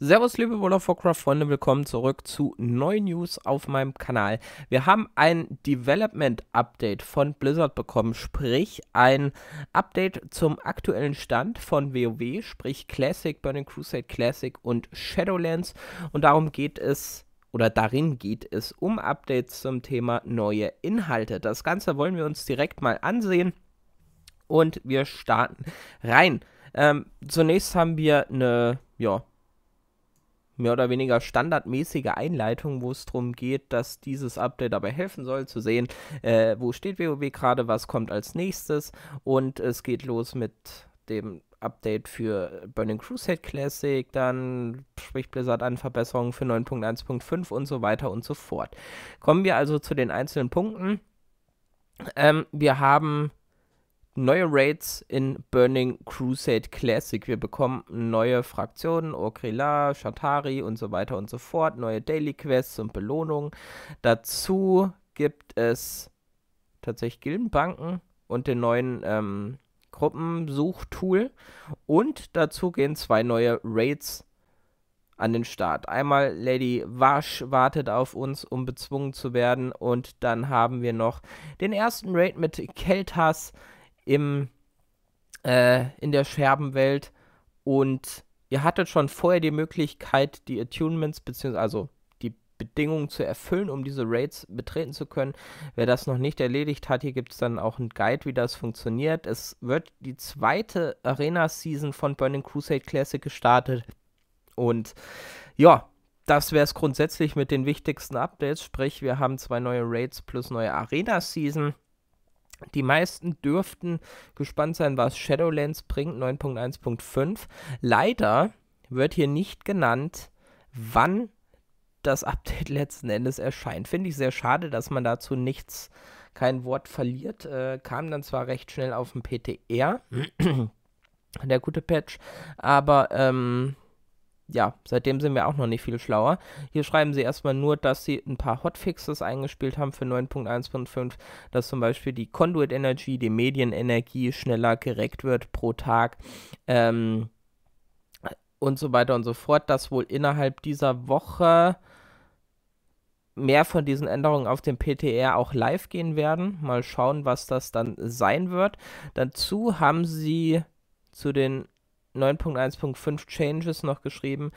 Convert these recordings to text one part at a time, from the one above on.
Servus, liebe World of Warcraft-Freunde, willkommen zurück zu neuen News auf meinem Kanal. Wir haben ein Development-Update von Blizzard bekommen, sprich ein Update zum aktuellen Stand von WoW, sprich Classic, Burning Crusade Classic und Shadowlands. Und darum geht es oder darin geht es um Updates zum Thema neue Inhalte. Das Ganze wollen wir uns direkt mal ansehen und wir starten rein. Ähm, zunächst haben wir eine, ja, mehr oder weniger standardmäßige Einleitung, wo es darum geht, dass dieses Update dabei helfen soll, zu sehen, äh, wo steht WoW gerade, was kommt als nächstes. Und es geht los mit dem Update für Burning Crusade Classic, dann spricht Blizzard an Verbesserungen für 9.1.5 und so weiter und so fort. Kommen wir also zu den einzelnen Punkten. Ähm, wir haben neue Raids in Burning Crusade Classic. Wir bekommen neue Fraktionen, Orkrila, Shatari und so weiter und so fort, neue Daily Quests und Belohnungen. Dazu gibt es tatsächlich Gildenbanken und den neuen ähm, Gruppensuchtool. Und dazu gehen zwei neue Raids an den Start. Einmal Lady Wash wartet auf uns, um bezwungen zu werden. Und dann haben wir noch den ersten Raid mit Keltas im, äh, in der Scherbenwelt und ihr hattet schon vorher die Möglichkeit, die Attunements bzw. also die Bedingungen zu erfüllen, um diese Raids betreten zu können. Wer das noch nicht erledigt hat, hier gibt es dann auch einen Guide, wie das funktioniert. Es wird die zweite Arena-Season von Burning Crusade Classic gestartet. Und ja, das wäre es grundsätzlich mit den wichtigsten Updates. Sprich, wir haben zwei neue Raids plus neue Arena-Season. Die meisten dürften gespannt sein, was Shadowlands bringt, 9.1.5. Leider wird hier nicht genannt, wann das Update letzten Endes erscheint. Finde ich sehr schade, dass man dazu nichts, kein Wort verliert. Äh, kam dann zwar recht schnell auf den PTR, der gute Patch, aber ähm, ja, seitdem sind wir auch noch nicht viel schlauer. Hier schreiben sie erstmal nur, dass sie ein paar Hotfixes eingespielt haben für 9.1.5, dass zum Beispiel die Conduit Energy, die Medienenergie schneller gereckt wird pro Tag ähm, und so weiter und so fort, dass wohl innerhalb dieser Woche mehr von diesen Änderungen auf dem PTR auch live gehen werden. Mal schauen, was das dann sein wird. Dazu haben sie zu den 9.1.5 Changes noch geschrieben,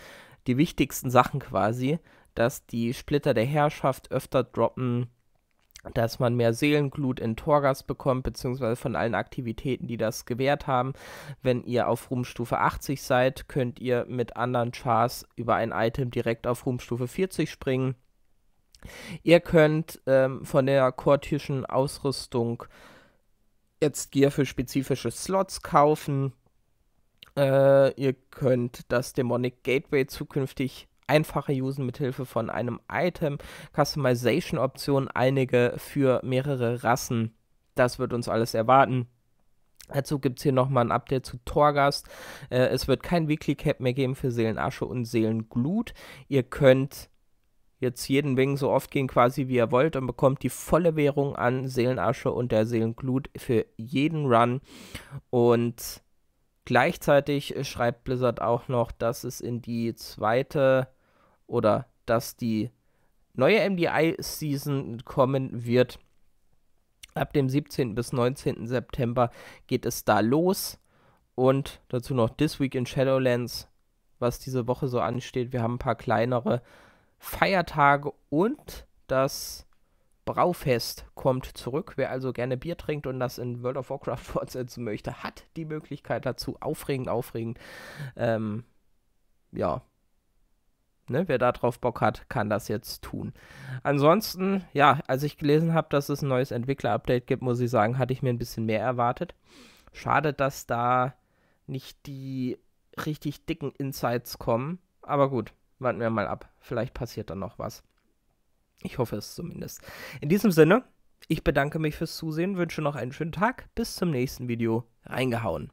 die wichtigsten Sachen quasi, dass die Splitter der Herrschaft öfter droppen, dass man mehr Seelenglut in Torgas bekommt, beziehungsweise von allen Aktivitäten, die das gewährt haben. Wenn ihr auf Ruhmstufe 80 seid, könnt ihr mit anderen Chars über ein Item direkt auf Ruhmstufe 40 springen. Ihr könnt ähm, von der kortischen Ausrüstung jetzt Gier für spezifische Slots kaufen. Äh, ihr könnt das Demonic Gateway zukünftig einfacher usen mit Hilfe von einem Item, Customization-Optionen, einige für mehrere Rassen. Das wird uns alles erwarten. Dazu gibt es hier nochmal ein Update zu Torgast. Äh, es wird kein Weekly Cap mehr geben für Seelenasche und Seelenglut. Ihr könnt jetzt jeden Wing so oft gehen quasi wie ihr wollt und bekommt die volle Währung an Seelenasche und der Seelenglut für jeden Run. Und Gleichzeitig äh, schreibt Blizzard auch noch, dass es in die zweite oder dass die neue MDI-Season kommen wird. Ab dem 17. bis 19. September geht es da los. Und dazu noch This Week in Shadowlands, was diese Woche so ansteht. Wir haben ein paar kleinere Feiertage und das Braufest kommt zurück. Wer also gerne Bier trinkt und das in World of Warcraft fortsetzen möchte, hat die Möglichkeit dazu. Aufregend, aufregend. Ähm, ja. Ne, wer da drauf Bock hat, kann das jetzt tun. Ansonsten, ja, als ich gelesen habe, dass es ein neues Entwickler-Update gibt, muss ich sagen, hatte ich mir ein bisschen mehr erwartet. Schade, dass da nicht die richtig dicken Insights kommen. Aber gut, warten wir mal ab. Vielleicht passiert dann noch was. Ich hoffe es zumindest. In diesem Sinne, ich bedanke mich fürs Zusehen, wünsche noch einen schönen Tag. Bis zum nächsten Video. Reingehauen.